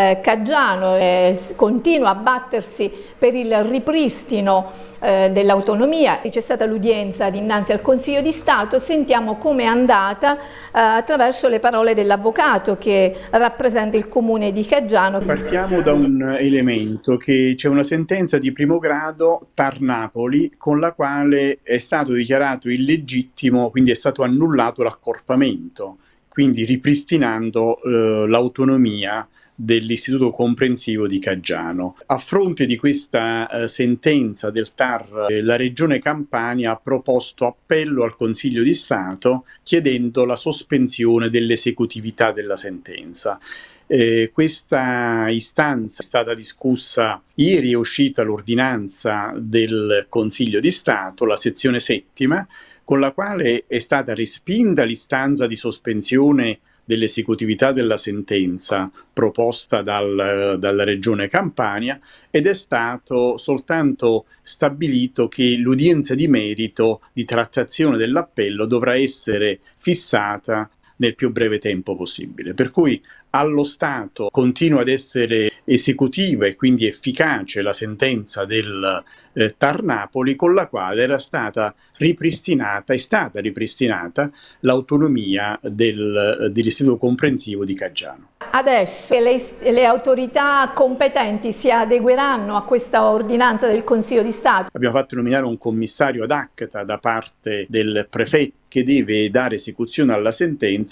Eh, Caggiano eh, continua a battersi per il ripristino eh, dell'autonomia. C'è stata l'udienza dinanzi al Consiglio di Stato, sentiamo come è andata eh, attraverso le parole dell'avvocato che rappresenta il comune di Caggiano. Partiamo da un elemento che c'è una sentenza di primo grado Tar-Napoli con la quale è stato dichiarato illegittimo, quindi è stato annullato l'accorpamento, quindi ripristinando eh, l'autonomia dell'Istituto Comprensivo di Caggiano. A fronte di questa eh, sentenza del TAR, eh, la Regione Campania ha proposto appello al Consiglio di Stato chiedendo la sospensione dell'esecutività della sentenza. Eh, questa istanza è stata discussa ieri, è uscita l'ordinanza del Consiglio di Stato, la sezione settima, con la quale è stata respinta l'istanza di sospensione dell'esecutività della sentenza proposta dal, dalla regione Campania ed è stato soltanto stabilito che l'udienza di merito di trattazione dell'appello dovrà essere fissata nel più breve tempo possibile. Per cui allo Stato continua ad essere esecutiva e quindi efficace la sentenza del eh, Tarnapoli con la quale era stata ripristinata, è stata ripristinata l'autonomia del, dell'istituto comprensivo di Caggiano. Adesso le, le autorità competenti si adegueranno a questa ordinanza del Consiglio di Stato? Abbiamo fatto nominare un commissario ad acta da parte del prefetto che deve dare esecuzione alla sentenza